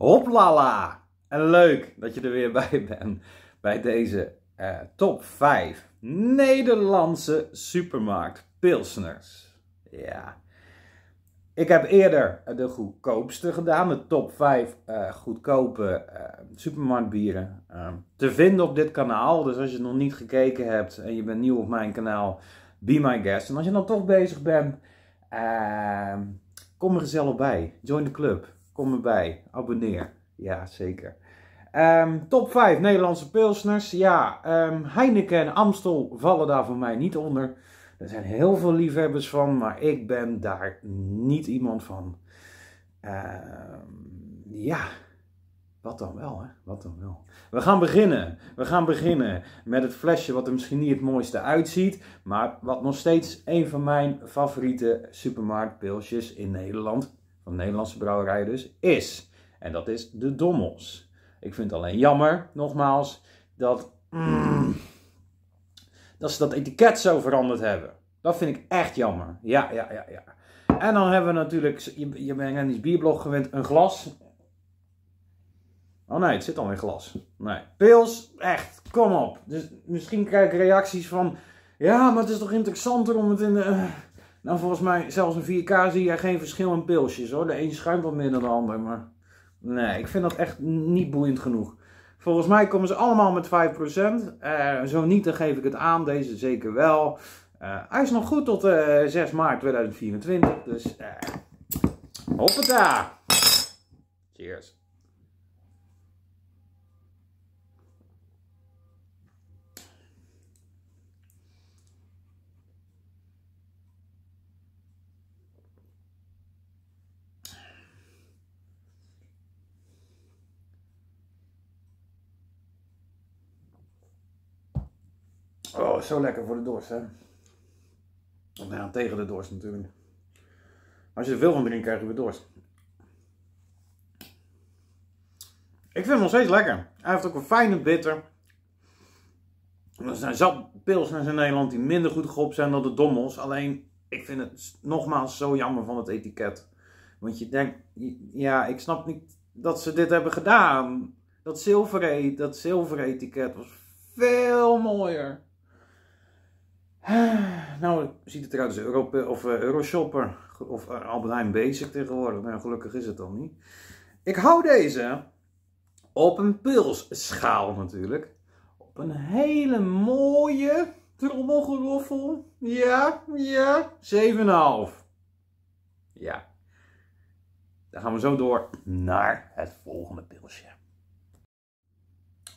Hoplala! En leuk dat je er weer bij bent bij deze eh, top 5 Nederlandse supermarkt pilsners. Ja. Ik heb eerder de goedkoopste gedaan, de top 5 eh, goedkope uh, supermarktbieren. Ehm, te vinden op dit kanaal. Dus als je nog niet gekeken hebt en je bent nieuw op mijn kanaal, be my guest. En als je dan toch bezig bent, ehm, kom er gezellig bij. Join de club. Kom bij Abonneer. Ja, zeker. Ehm, top 5 Nederlandse pilsners. Ja, ehm, Heineken en Amstel vallen daar voor mij niet onder. Er zijn heel veel liefhebbers van, maar ik ben daar niet iemand van. Ehm, ja, wat dan wel, hè? Wat dan wel. We gaan beginnen. We gaan beginnen met het flesje wat er misschien niet het mooiste uitziet, maar wat nog steeds een van mijn favoriete supermarktpilsjes in Nederland Nederlandse brouwerijen dus, is. En dat is de Dommels. Ik vind het alleen jammer, nogmaals, dat, mm, dat ze dat etiket zo veranderd hebben. Dat vind ik echt jammer. Ja, ja, ja, ja. En dan hebben we natuurlijk, je, je bent aan bierblog gewend, een glas. Oh nee, het zit al in glas. Nee. Pils, echt, kom op. Dus misschien krijg ik reacties van, ja, maar het is toch interessanter om het in de... Eh, nou, volgens mij, zelfs een 4K zie je geen verschil in pilsjes hoor. De een schuimt wat meer dan de ander, maar nee, ik vind dat echt niet boeiend genoeg. Volgens mij komen ze allemaal met 5%. Uh, eh, zo niet, dan geef ik het aan. Deze zeker wel. Eh, hij is nog goed tot uh, eh, 6 maart 2024. Dus uh, hoppata. Cheers. Oh, zo lekker voor de dorst, hè? Nou tegen de dorst natuurlijk. Als je er veel van drinkt, krijg je weer dorst. Ik vind hem nog steeds lekker. Hij heeft ook een fijne bitter. Er zijn zat in Nederland die minder goed geopt zijn dan de dommels. Alleen, ik vind het nogmaals zo jammer van het etiket. Want je denkt, ja, ik snap niet dat ze dit hebben gedaan. Dat zilveren, e-, dat zilveren etiket was veel mooier. Nou, ziet het eruit als Europa, of, uh, Euroshopper of uh, Albert Basic tegenwoordig. Nou, gelukkig is het dan niet. Ik hou deze op een pulsschaal natuurlijk. Op een hele mooie trommelgeroffel. Ja, ja, 7,5. Ja. Dan gaan we zo door naar het volgende pilsje.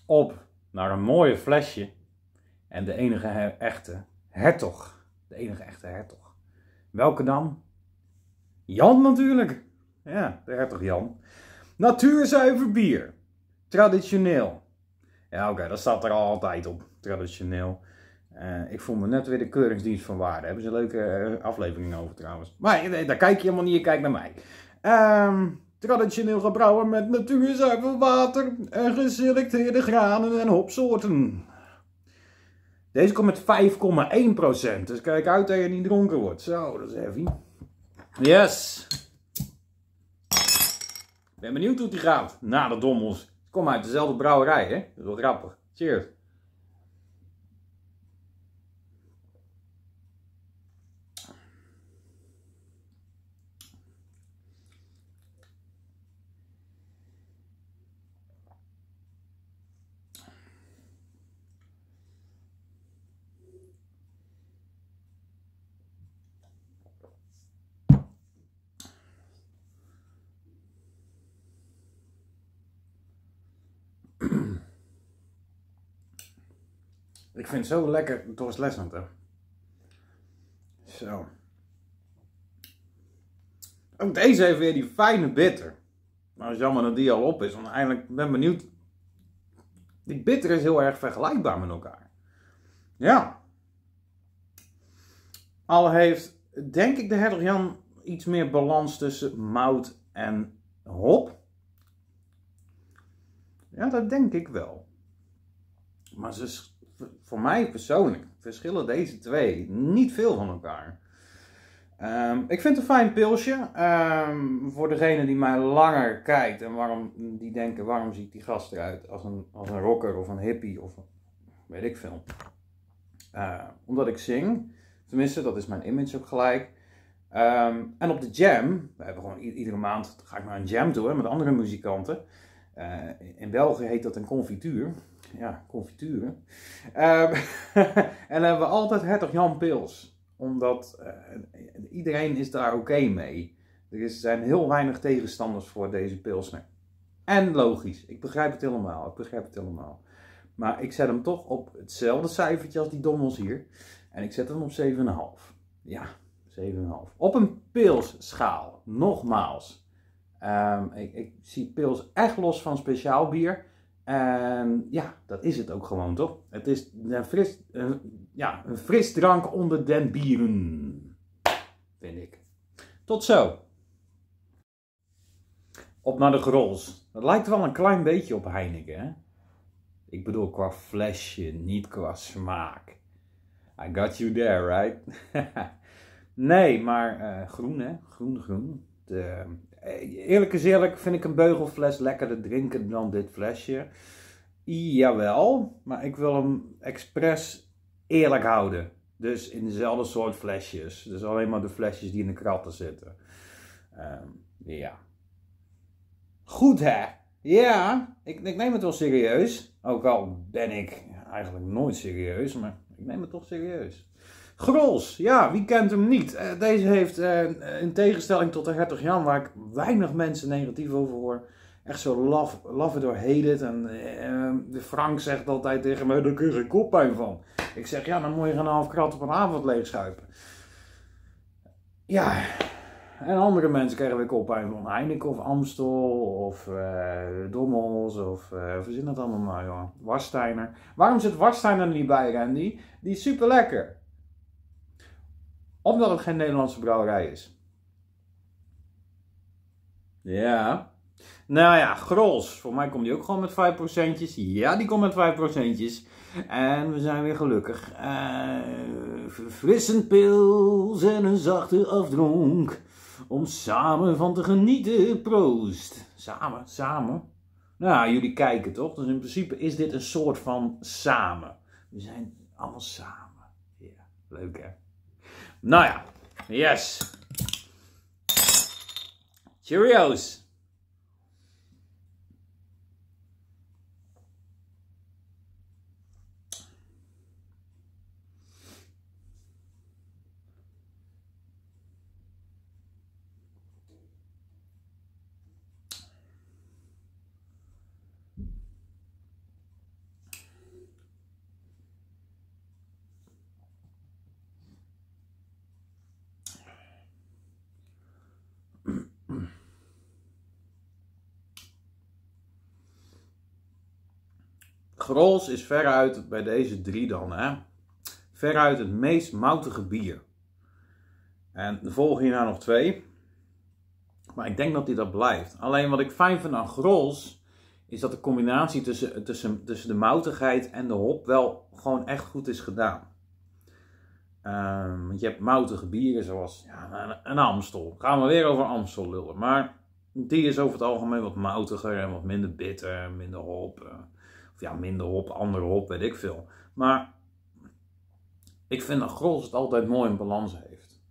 Op naar een mooie flesje. En de enige echte hertog. De enige echte hertog. Welke dan? Jan natuurlijk. Ja, de hertog Jan. Natuurzuiver bier. Traditioneel. Ja, oké, dat staat er altijd op. Traditioneel. Eh, ik voel me net weer de keuringsdienst van waarde. Hebben ze een leuke eh, aflevering over trouwens. Maar eh, daar kijk je helemaal niet, je kijkt naar mij. Ehm, traditioneel gebrouwen met natuurzuiver water en geselecteerde granen en hopsoorten. Deze komt met 5,1%. Dus kijk uit dat je niet dronken wordt. Zo, dat is heavy. Yes. ben benieuwd hoe die gaat. Na nou, de dommels. Kom uit dezelfde brouwerij, hè? Dat is wel grappig. Cheers. Ik vind zo lekker Doris Zo. Ook deze heeft weer die fijne bitter. Maar het is jammer dat die al op is. Want eigenlijk ben ik benieuwd. Die bitter is heel erg vergelijkbaar met elkaar. Ja. Al heeft, denk ik, de hertog iets meer balans tussen mout en hop. Ja, dat denk ik wel. Maar ze voor mij persoonlijk verschillen deze twee niet veel van elkaar. Ehm, ik vind het een fijn pilsje. Ehm, voor degene die mij langer kijkt en waarom, die denken: waarom ziet die gast eruit als een, als een rocker of een hippie of weet ik veel. Ehm, omdat ik zing, tenminste, dat is mijn image ook gelijk. en op de jam, we hebben gewoon iedere maand ga ik naar een jam toe met andere muzikanten. Eh, in België heet dat een confituur ja, confituur. Ehm, en dan hebben we altijd hertog Jan Pils. Omdat eh, iedereen is daar oké mee. Er zijn heel weinig tegenstanders voor deze pilsner. En logisch, ik begrijp het helemaal, ik begrijp het helemaal. Maar ik zet hem toch op hetzelfde cijfertje als die dommels hier. En ik zet hem op 7,5. Ja, 7,5. Op een pilsschaal, nogmaals. Ehm, ik, ik, zie pils echt los van speciaal bier. En ehm, ja, dat is het ook gewoon, toch? Het is eh, een fris, ja, een drank onder den bieren, vind ik. Tot zo. Op naar de grols. Dat lijkt wel een klein beetje op Heineken, hè? Ik bedoel qua flesje, niet qua smaak. I got you there, right? nee, maar eh, groen, hè? Groen, groen. De eh, eerlijk is eerlijk, vind ik een beugelfles lekkerder drinken dan dit flesje. Jawel, maar ik wil hem expres eerlijk houden. Dus in dezelfde soort flesjes. Dus alleen maar de flesjes die in de kratten zitten. Ehm, ja. Goed hè? Ja, ik, ik, neem het wel serieus. Ook al ben ik eigenlijk nooit serieus, maar ik neem het toch serieus. Grols, ja, wie kent hem niet? Eh, deze heeft eh, in tegenstelling tot de hertog Jan, waar ik weinig mensen negatief over hoor, echt zo laf, laf door hated. En eh, de Frank zegt altijd tegen me, daar kun je koppijn van. Ik zeg, ja, dan moet je een half krat op een avond leegschuipen. Ja, en andere mensen krijgen weer koppijn van Heineken of Amstel of uh, Dommels of uh, verzin dat allemaal maar, joh. Warsteiner. Waarom zit Warsteiner er niet bij, Randy? Die is super lekker omdat het geen Nederlandse brouwerij is. Ja. Nou ja, Grols. Voor mij komt die ook gewoon met 5 Ja, die komt met 5 En we zijn weer gelukkig. Uh, eh, verfrissend pils en een zachte afdronk. Om samen van te genieten. Proost. Samen, samen. Nou, jullie kijken toch? Dus in principe is dit een soort van samen. We zijn allemaal samen. Ja, leuk hè? Naja, yes. Cheerios. Grols is veruit, bij deze drie dan, hè, veruit het meest moutige bier. En er volgen hierna nog twee. Maar ik denk dat die dat blijft. Alleen wat ik fijn vind aan Grols, is dat de combinatie tussen, tussen, tussen de moutigheid en de hop wel gewoon echt goed is gedaan. Ehm, want je hebt moutige bieren zoals ja, een, een, Amstel. Gaan we weer over Amstel lullen. Maar die is over het algemeen wat moutiger en wat minder bitter, minder hop. Eh ja, minder op, andere hop, weet ik veel. Maar ik vind een Grols het altijd mooi in balans heeft.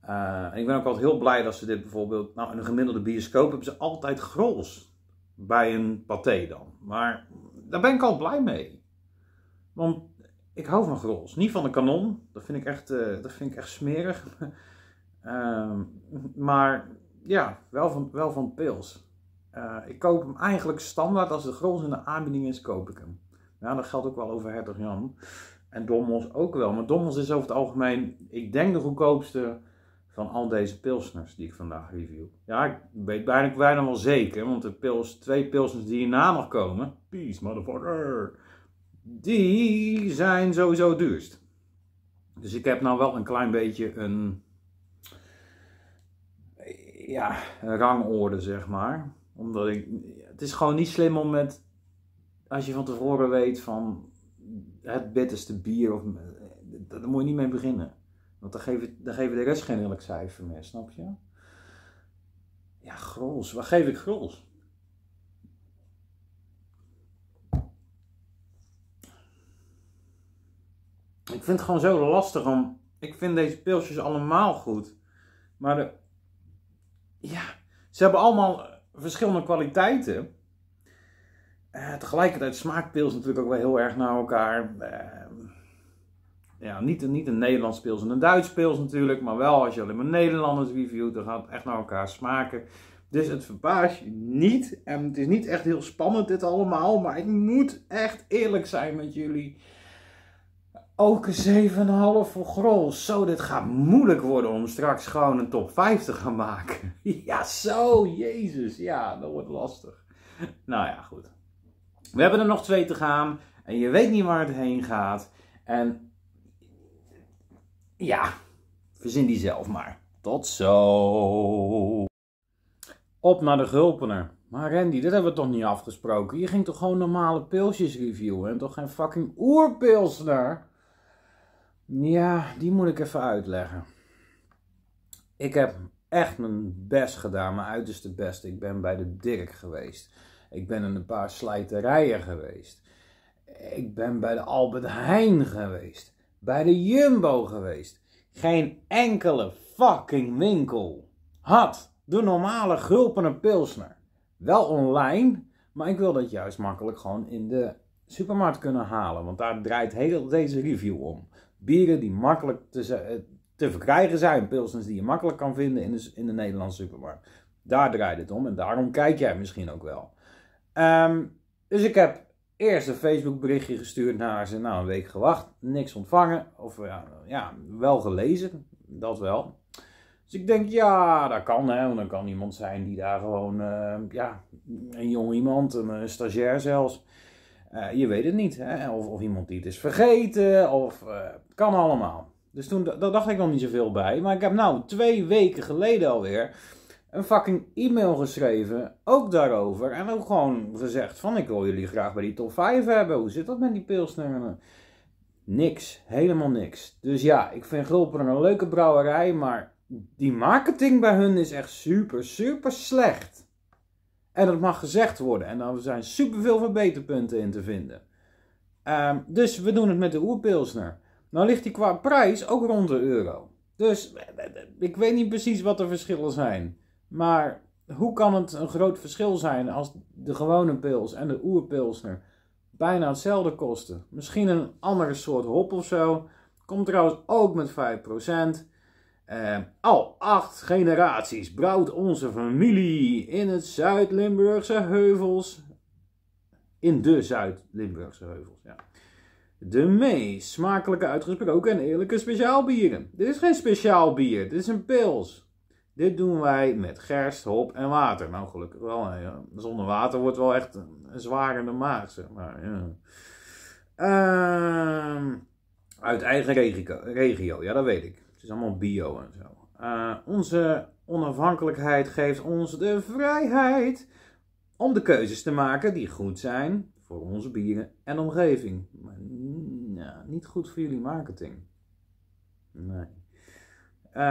Eh, en ik ben ook altijd heel blij dat ze dit bijvoorbeeld... Nou, in een gemiddelde bioscoop hebben ze altijd Grols. Bij een paté dan. Maar daar ben ik al blij mee. Want ik hou van Grols. Niet van de kanon. Dat vind ik echt, eh, dat vind ik echt smerig. Ehm, maar ja, wel van, wel van pils. Eh, ik koop hem eigenlijk standaard als de grond in de aanbieding is, koop ik hem. Ja, dat geldt ook wel over Hertog Jan. En Dommels ook wel. Maar Dommels is over het algemeen, ik denk, de goedkoopste van al deze pilsners die ik vandaag review. Ja, ik weet bijna, bijna wel zeker, want de pils, twee pilsners die hierna nog komen, peace motherfucker, die zijn sowieso duurst. Dus ik heb nou wel een klein beetje een, ja, een rangorde, zeg maar omdat ik, het is gewoon niet slim om met, als je van tevoren weet van het bitterste bier, of, daar moet je niet mee beginnen. Want dan geven, dan geven de rest geen eerlijk cijfer meer, snap je? Ja, grols. Waar geef ik grols? Ik vind het gewoon zo lastig om. Ik vind deze pilsjes allemaal goed. Maar de, ja, ze hebben allemaal verschillende kwaliteiten. Eh, tegelijkertijd smaakt pils natuurlijk ook wel heel erg naar elkaar. Eh, ja, niet, een, niet een Nederlands pils en een Duits pils natuurlijk, maar wel als je alleen maar Nederlanders reviewt, dan gaat het echt naar elkaar smaken. Dus het verbaast je niet. En het is niet echt heel spannend dit allemaal, maar ik moet echt eerlijk zijn met jullie. Ook een 7,5 voor Grol. Zo, dit gaat moeilijk worden om straks gewoon een top 5 te gaan maken. Ja, zo, jezus. Ja, dat wordt lastig. Nou ja, goed. We hebben er nog twee te gaan. En je weet niet waar het heen gaat. En ja, verzin die zelf maar. Tot zo. Op naar de gulpener. Maar Randy, dit hebben we toch niet afgesproken? Je ging toch gewoon normale pilsjes reviewen en toch geen fucking oerpilsner? Ja, die moet ik even uitleggen. Ik heb echt mijn best gedaan, mijn uiterste best. Ik ben bij de Dirk geweest. Ik ben in een paar slijterijen geweest. Ik ben bij de Albert Heijn geweest. Bij de Jumbo geweest. Geen enkele fucking winkel had de normale gulpene pilsner. Wel online, maar ik wil dat juist makkelijk gewoon in de supermarkt kunnen halen. Want daar draait heel deze review om bieren die makkelijk te, eh, te verkrijgen zijn. Pilsens die je makkelijk kan vinden in de, in de Nederlandse supermarkt. Daar draait het om en daarom kijk jij misschien ook wel. Ehm, dus ik heb eerst een Facebook berichtje gestuurd naar ze. Nou, een week gewacht, niks ontvangen. Of ja, ja, wel gelezen, dat wel. Dus ik denk, ja, dat kan hè. Want dan kan iemand zijn die daar gewoon, eh, ja, een jong iemand, een eh, stagiair zelfs. Eh, je weet het niet. Hè? Of, of, iemand die het is vergeten. Of eh, kan allemaal. Dus toen daar dacht ik nog niet zoveel bij. Maar ik heb nou twee weken geleden alweer een fucking e-mail geschreven. Ook daarover. En ook gewoon gezegd van ik wil jullie graag bij die top 5 hebben. Hoe zit dat met die pilsnummers? Niks. Helemaal niks. Dus ja, ik vind Gulpen een leuke brouwerij. Maar die marketing bij hun is echt super, super slecht. En dat mag gezegd worden. En daar zijn superveel verbeterpunten in te vinden. Ehm, dus we doen het met de oerpilsner. Nou ligt die qua prijs ook rond de euro. Dus eh, eh, eh, ik weet niet precies wat de verschillen zijn. Maar hoe kan het een groot verschil zijn als de gewone pils en de oerpilsner bijna hetzelfde kosten? Misschien een andere soort hop of zo. Komt trouwens ook met 5% al ehm, oh, acht generaties brouwt onze familie in het Zuid-Limburgse heuvels. In de Zuid-Limburgse heuvels, ja. De meest smakelijke uitgesproken en eerlijke speciaalbieren. Dit is geen speciaal bier, dit is een pils. Dit doen wij met gerst, hop en water. Nou, gelukkig wel. Zonder water wordt wel echt een zwarende maag, zeg maar. Ja. Ehm, uit eigen regio, regio, ja, dat weet ik is allemaal bio en zo. Eh, onze onafhankelijkheid geeft ons de vrijheid om de keuzes te maken die goed zijn voor onze bieren en omgeving. Maar mm, niet goed voor jullie marketing. Nee. Eh,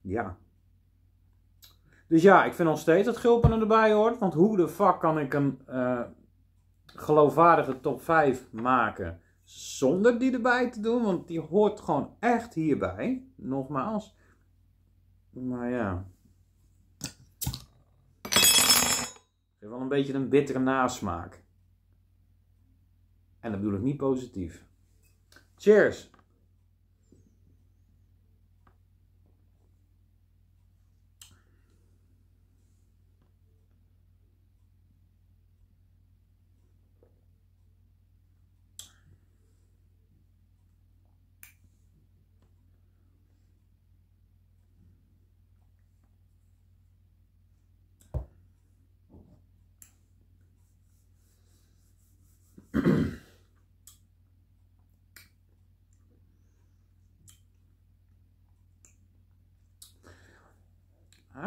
ja. Dus ja, ik vind nog steeds dat Gulpen erbij hoort. Want hoe de fuck kan ik een eh, geloofwaardige top 5 maken zonder die erbij te doen, want die hoort gewoon echt hierbij. Nogmaals. Maar ja. Heeft wel een beetje een bittere nasmaak. En dat bedoel ik niet positief. Cheers!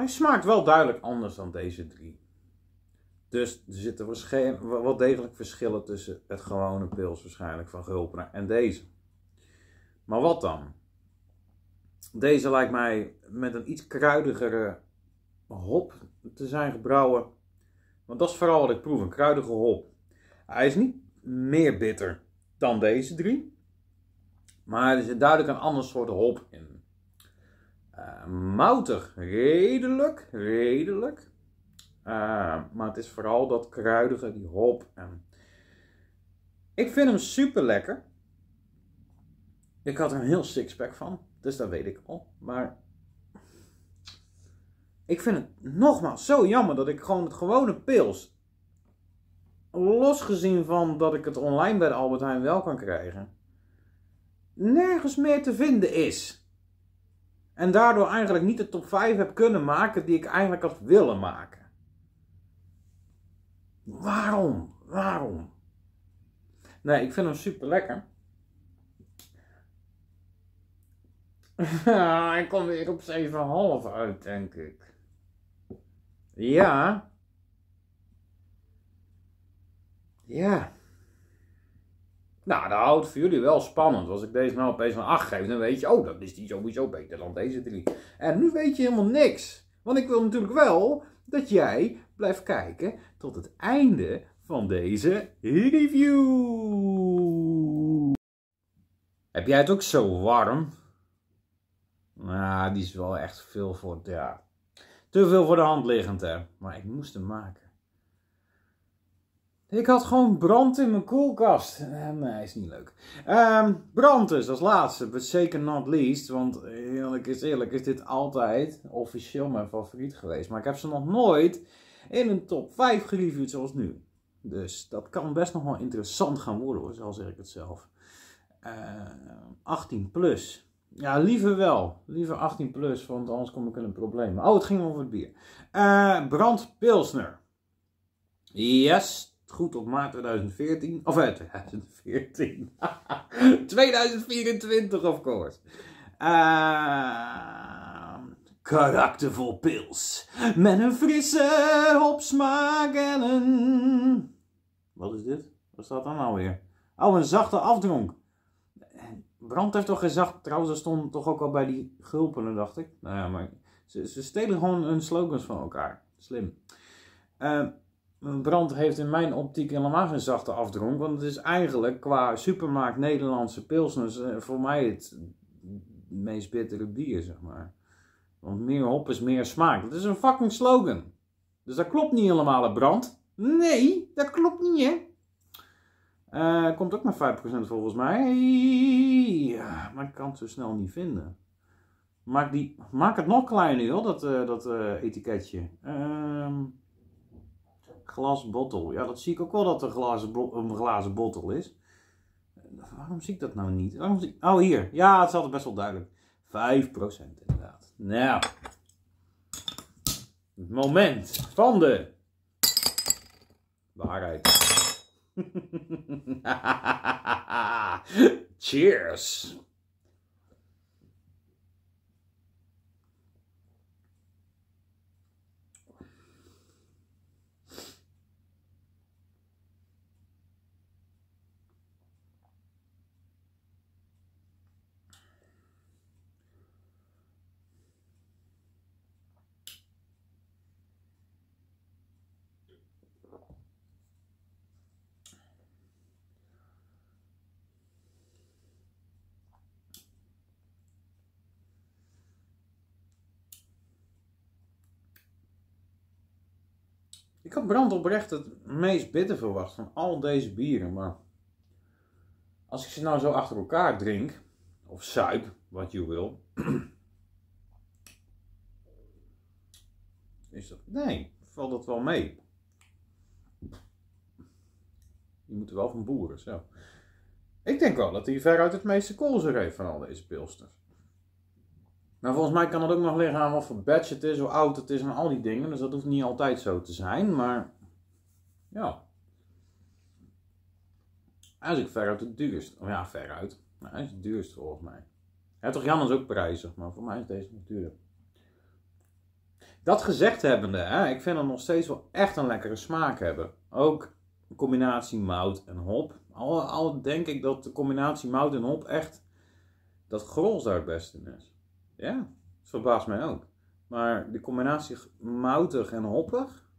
smaakt wel duidelijk anders dan deze drie. Dus er zitten wel degelijk verschillen tussen het gewone pils waarschijnlijk van Gulpner en deze. Maar wat dan? Deze lijkt mij met een iets kruidigere hop te zijn gebrouwen. Want dat is vooral wat ik proef, een kruidige hop. Hij is niet meer bitter dan deze drie. Maar er zit duidelijk een ander soort hop in. Eh, Mouter, moutig, redelijk, redelijk. Eh, maar het is vooral dat kruidige, die hop. En... Ik vind hem super lekker. Ik had er een heel sixpack van, dus dat weet ik al. Maar ik vind het nogmaals zo jammer dat ik gewoon het gewone pils, losgezien van dat ik het online bij de Albert Heijn wel kan krijgen, nergens meer te vinden is. En daardoor eigenlijk niet de top 5 heb kunnen maken die ik eigenlijk had willen maken. Waarom? Waarom? Nee, ik vind hem super lekker. ik kom weer op 7,5 uit, denk ik. Ja. Ja. Nou, dat houdt voor jullie wel spannend. Als ik deze nou opeens van 8 geef, dan weet je, oh, dat is die sowieso beter dan deze drie. En nu weet je helemaal niks. Want ik wil natuurlijk wel dat jij blijft kijken tot het einde van deze review. Heb jij het ook zo warm? Nou, die is wel echt veel voor, ja, te veel voor de hand liggend, hè. Maar ik moest hem maken. Ik had gewoon brand in mijn koelkast. Eh, nee, is niet leuk. Um, brand dus, als laatste, but zeker not least. Want eerlijk is eerlijk, is dit altijd officieel mijn favoriet geweest. Maar ik heb ze nog nooit in een top 5 gereviewd zoals nu. Dus dat kan best nog wel interessant gaan worden hoor, zeg ik het zelf. 18 ehm, plus. Ja, liever wel. Liever 18 plus, want anders kom ik in een probleem. Oh, het ging over het bier. Uh, eh, Brand Pilsner. Yes, goed op maart 2014. Of uit 2014. 2024, of course. Uh, ehm, karaktervol pils. Met een frisse hopsmaak en een... Wat is dit? Wat staat dan nou weer? Oh, een zachte afdronk. Eh, Brand heeft toch geen zacht... Trouwens, dat stond toch ook al bij die gulpen, dacht ik. Nou ja, maar ze, ze stelen gewoon hun slogans van elkaar. Slim. Uh, een brand heeft in mijn optiek helemaal geen zachte afdronk. Want het is eigenlijk qua supermarkt Nederlandse pilsners eh, voor mij het meest bittere bier, zeg maar. Want meer hop is meer smaak. Dat is een fucking slogan. Dus dat klopt niet helemaal, het brand. Nee, dat klopt niet, hè. Eh, komt ook maar 5% volgens mij. Ja, maar ik kan het zo snel niet vinden. Maak, die, maak het nog kleiner, joh, dat, eh, dat etiketje. Ehm glasbottle. Ja, dat zie ik ook wel dat er glazen een glazen bottle is. Eh, waarom zie ik dat nou niet? Waarom zie ik... Oh, hier. Ja, het is altijd best wel duidelijk. 5% inderdaad. Nou. Het moment van de waarheid. Cheers. Ik had brand oprecht het meest bitter verwacht van al deze bieren, maar als ik ze nou zo achter elkaar drink, of suip, wat je wil, is dat. Nee, valt dat wel mee. Die moeten wel van boeren, zo. Ik denk wel dat hij veruit het meeste koolzuur heeft van al deze pilsters. Maar nou, volgens mij kan het ook nog liggen aan wat voor badge het is, hoe oud het is en al die dingen. Dus dat hoeft niet altijd zo te zijn, maar ja. Eigenlijk veruit het duurst. Oh ja, veruit. Nou, hij is het duurst volgens mij. Ja, toch Jan is ook prijzig, maar voor mij is deze nog duurder. Dat gezegd hebbende, hè, ik vind hem nog steeds wel echt een lekkere smaak hebben. Ook een combinatie mout en hop. Al, al denk ik dat de combinatie mout en hop echt dat grols daar het beste in is. Ja, dat verbaast mij ook. Maar de combinatie moutig en hoppig.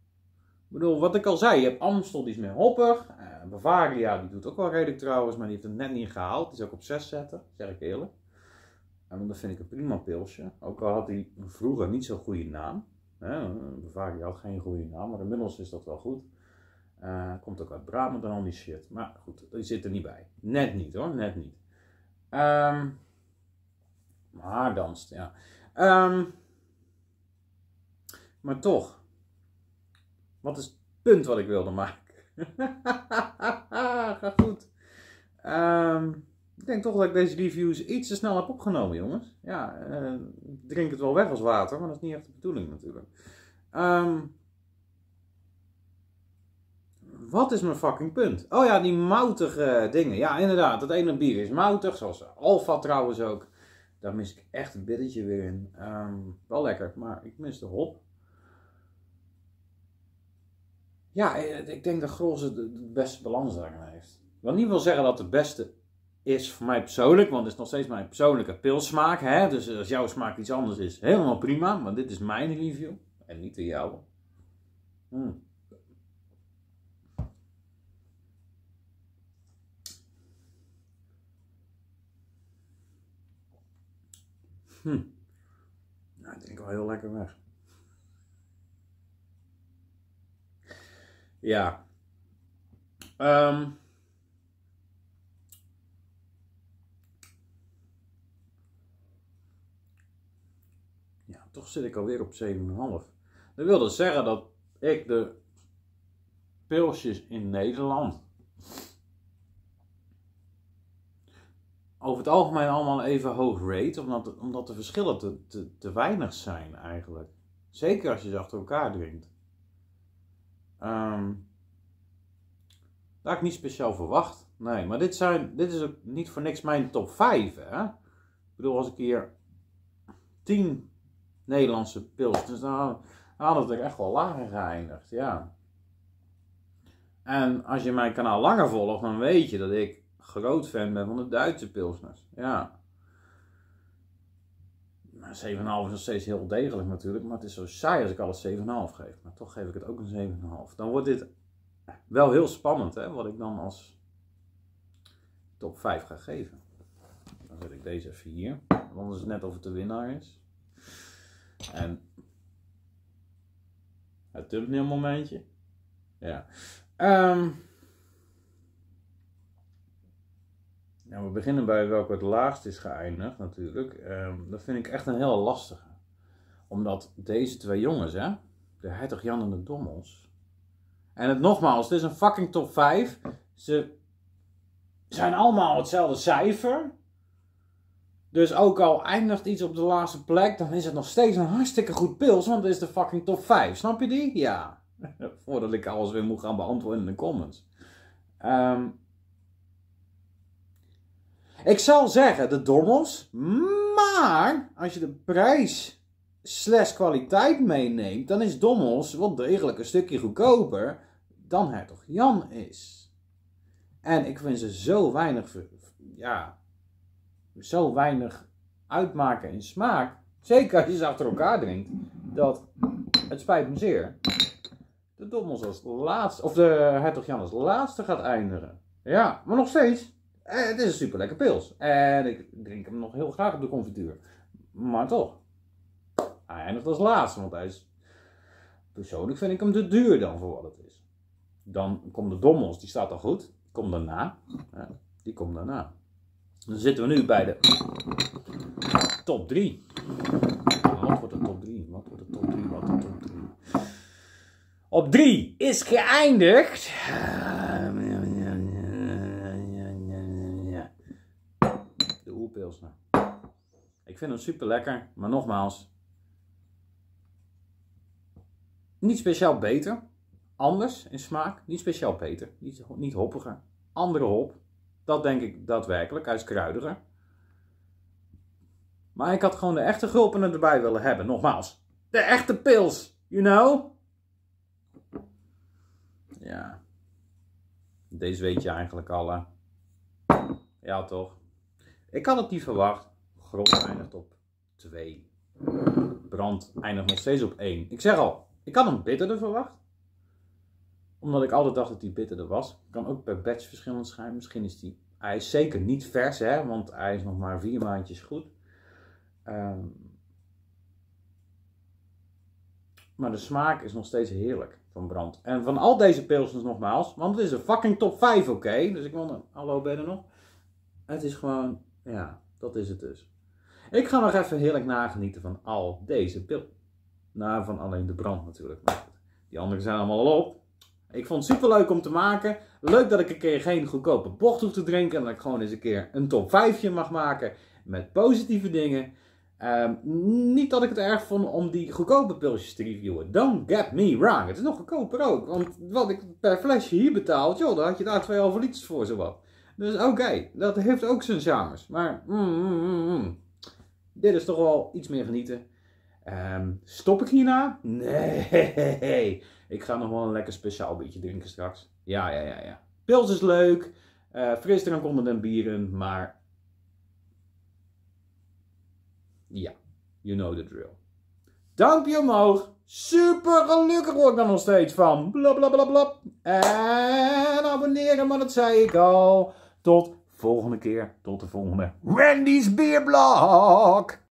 Ik bedoel, wat ik al zei, je hebt Amstel, die is meer hoppig. Uh, Bavaria, die doet ook wel redelijk trouwens, maar die heeft het net niet gehaald. Die is ook op 6 zetten, zeg ik eerlijk. En dat vind ik een prima pilsje. Ook al had hij vroeger niet zo'n goede naam. Uh, Bavaria had geen goede naam, maar inmiddels is dat wel goed. Eh, komt ook uit Brabant en al die shit. Maar goed, die zit er niet bij. Net niet hoor, net niet. Um, maar danst, ja. Ehm, maar toch, wat is het punt wat ik wilde maken? Ga goed. Ehm, ik denk toch dat ik deze reviews iets te snel heb opgenomen, jongens. Ja, eh, ik drink het wel weg als water, maar dat is niet echt de bedoeling natuurlijk. Ehm, wat is mijn fucking punt? Oh ja, die moutige eh, dingen. Ja, inderdaad, dat ene bier is moutig, zoals Alfa trouwens ook. Daar mis ik echt een biddetje weer in. Ehm, wel lekker, maar ik mis de hop. Ja, eh, ik denk dat Gros de beste balans daarin heeft. Wat niet wil zeggen dat de beste is voor mij persoonlijk, want het is nog steeds mijn persoonlijke pilsmaak. Hè? Dus eh, als jouw smaak iets anders is, helemaal prima. Maar dit is mijn review en niet de jouwe. Hmm. Hm. Nou, ik denk wel heel lekker weg. Ja. Ehm. Ja, toch zit ik alweer op 7,5. Dat wil dus zeggen dat ik de pilsjes in Nederland over het algemeen allemaal even hoog rate, omdat, omdat de verschillen te, te, te weinig zijn eigenlijk. Zeker als je ze achter elkaar drinkt. Daar ehm, dat ik niet speciaal verwacht. Nee, maar dit, zijn, dit is ook niet voor niks mijn top 5. Hè? Ik bedoel, als ik hier 10 Nederlandse pils. Dus dan had het echt wel lager geëindigd, ja. En als je mijn kanaal langer volgt, dan weet je dat ik groot fan ben van de Duitse pilsners. Ja. Maar 7,5 is nog steeds heel degelijk natuurlijk. Maar het is zo saai als ik alles 7,5 geef. Maar toch geef ik het ook een 7,5. Dan wordt dit wel heel spannend, hè. Wat ik dan als top 5 ga geven. Dan zet ik deze even hier. Want het is het net of het de winnaar is. En het thumbnail momentje. Ja. Um, Nou, we beginnen bij welke het laagst is geëindigd natuurlijk. Ehm, dat vind ik echt een heel lastige. Omdat deze twee jongens, hè, de hertog Jan en de Dommels. En het nogmaals, het is een fucking top 5. Ze zijn allemaal hetzelfde cijfer. Dus ook al eindigt iets op de laatste plek, dan is het nog steeds een hartstikke goed pils, want het is de fucking top 5. Snap je die? Ja. Voordat ik alles weer moet gaan beantwoorden in de comments. Um, ik zal zeggen, de dommels. Maar als je de prijs slash kwaliteit meeneemt, dan is dommels wel degelijk een stukje goedkoper dan Hertog Jan is. En ik vind ze zo weinig, ja, zo weinig uitmaken in smaak. Zeker als je ze achter elkaar drinkt. Dat, het spijt me zeer. De dommels als laatste, of de Hertog Jan als laatste gaat eindigen. Ja, maar nog steeds. Eh, het is een super lekker pils. En ik drink hem nog heel graag op de confituur. Maar toch, hij eindigt als laatste, want hij is... Persoonlijk vind ik hem te duur dan voor wat het is. Dan komt de Dommels, die staat al goed. komt daarna. Ja, die komt daarna. Dan zitten we nu bij de top 3. Wat wordt de top 3? Wat wordt de top 3? Wat wordt de top 3? Op 3 is geëindigd. Ik vind hem super lekker, maar nogmaals, niet speciaal beter. Anders in smaak, niet speciaal beter. Niet, niet hoppiger. Andere hop, dat denk ik daadwerkelijk, hij is kruidiger. Maar ik had gewoon de echte gulpen erbij willen hebben, nogmaals. De echte pils, you know? Ja. Deze weet je eigenlijk al. Ja, toch? Ik had het niet verwacht. Grond eindigt op 2. Brand eindigt nog steeds op 1. Ik zeg al, ik had een bitterder verwacht. Omdat ik altijd dacht dat die bitterder was. Kan ook per batch verschillend schijnen. Misschien is die... ijs zeker niet vers, hè. Want hij is nog maar vier maandjes goed. Ehm, maar de smaak is nog steeds heerlijk van brand. En van al deze pilsens nogmaals, want het is een fucking top 5, oké? Dus ik wil, hallo, ben nog? Het is gewoon ja, dat is het dus. Ik ga nog even heerlijk nagenieten van al deze pil. Nou, van alleen de brand natuurlijk. die andere zijn allemaal al op. Ik vond het super leuk om te maken. Leuk dat ik een keer geen goedkope bocht hoef te drinken. En dat ik gewoon eens een keer een top 5 mag maken. Met positieve dingen. Ehm, niet dat ik het erg vond om die goedkope pilsjes te reviewen. Don't get me wrong. Het is nog goedkoper ook. Want wat ik per flesje hier betaal, joh, daar had je daar 2,5 liters voor zowat. Dus oké, dat heeft ook zijn charmes. Maar mm, mm, mm, dit is toch wel iets meer genieten. Um, stop ik hierna? Nee. Ik ga nog wel een lekker speciaal beetje drinken straks. Ja, ja, ja, ja. Pils is leuk. Uh, eh, frisdrank onder en bieren. Maar ja, you know the drill. Duimpje omhoog. Super gelukkig word ik nog steeds van. Blablabla. En abonneren, maar dat zei ik al. Tot volgende keer. Tot de volgende Randy's Beerblog.